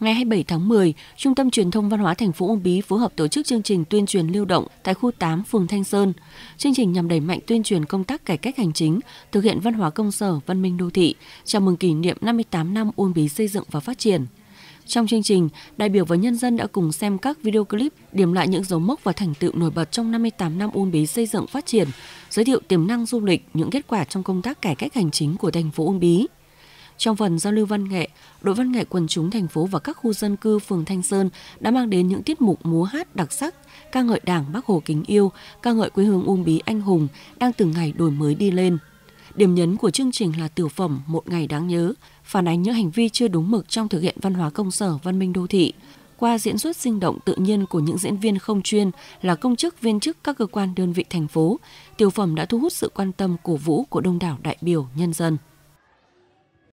Ngày 27 tháng 10, Trung tâm Truyền thông Văn hóa thành phố Uông Bí phối hợp tổ chức chương trình tuyên truyền lưu động tại khu 8 phường Thanh Sơn. Chương trình nhằm đẩy mạnh tuyên truyền công tác cải cách hành chính, thực hiện văn hóa công sở, văn minh đô thị, chào mừng kỷ niệm 58 năm Uông Bí xây dựng và phát triển. Trong chương trình, đại biểu và nhân dân đã cùng xem các video clip điểm lại những dấu mốc và thành tựu nổi bật trong 58 năm Uông Bí xây dựng phát triển, giới thiệu tiềm năng du lịch, những kết quả trong công tác cải cách hành chính của thành phố Uông Bí. Trong phần giao lưu văn nghệ, đội văn nghệ quần chúng thành phố và các khu dân cư phường Thanh Sơn đã mang đến những tiết mục múa hát đặc sắc, ca ngợi Đảng Bác Hồ kính yêu, ca ngợi quê hương Uông Bí anh hùng đang từng ngày đổi mới đi lên. Điểm nhấn của chương trình là tiểu phẩm Một ngày đáng nhớ, phản ánh những hành vi chưa đúng mực trong thực hiện văn hóa công sở văn minh đô thị. Qua diễn xuất sinh động tự nhiên của những diễn viên không chuyên là công chức viên chức các cơ quan đơn vị thành phố, tiểu phẩm đã thu hút sự quan tâm cổ vũ của đông đảo đại biểu nhân dân.